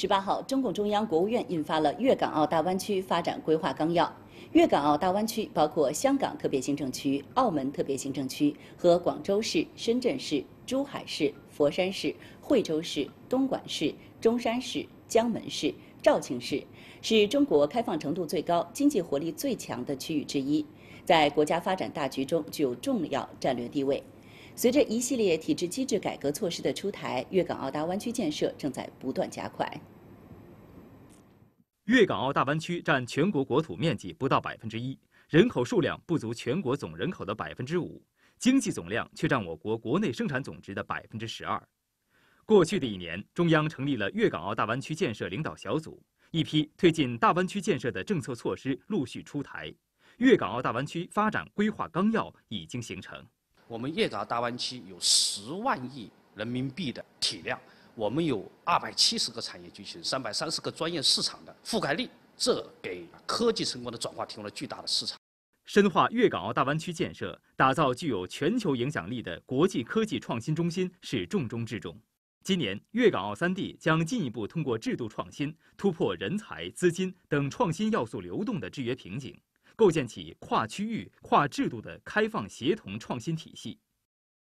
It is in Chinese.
十八号，中共中央、国务院印发了《粤港澳大湾区发展规划纲要》。粤港澳大湾区包括香港特别行政区、澳门特别行政区和广州市、深圳市、珠海市、佛山市、惠州市、东莞市、中山市、江门市、肇庆市，是中国开放程度最高、经济活力最强的区域之一，在国家发展大局中具有重要战略地位。随着一系列体制机制改革措施的出台，粤港澳大湾区建设正在不断加快。粤港澳大湾区占全国国土面积不到百分之一，人口数量不足全国总人口的百分之五，经济总量却占我国国内生产总值的百分之十二。过去的一年，中央成立了粤港澳大湾区建设领导小组，一批推进大湾区建设的政策措施陆续出台，粤港澳大湾区发展规划纲要已经形成。我们粤港澳大湾区有十万亿人民币的体量，我们有二百七十个产业集群、三百三十个专业市场的覆盖力，这给科技成果的转化提供了巨大的市场。深化粤港澳大湾区建设，打造具有全球影响力的国际科技创新中心是重中之重。今年，粤港澳三地将进一步通过制度创新，突破人才、资金等创新要素流动的制约瓶颈。构建起跨区域、跨制度的开放协同创新体系。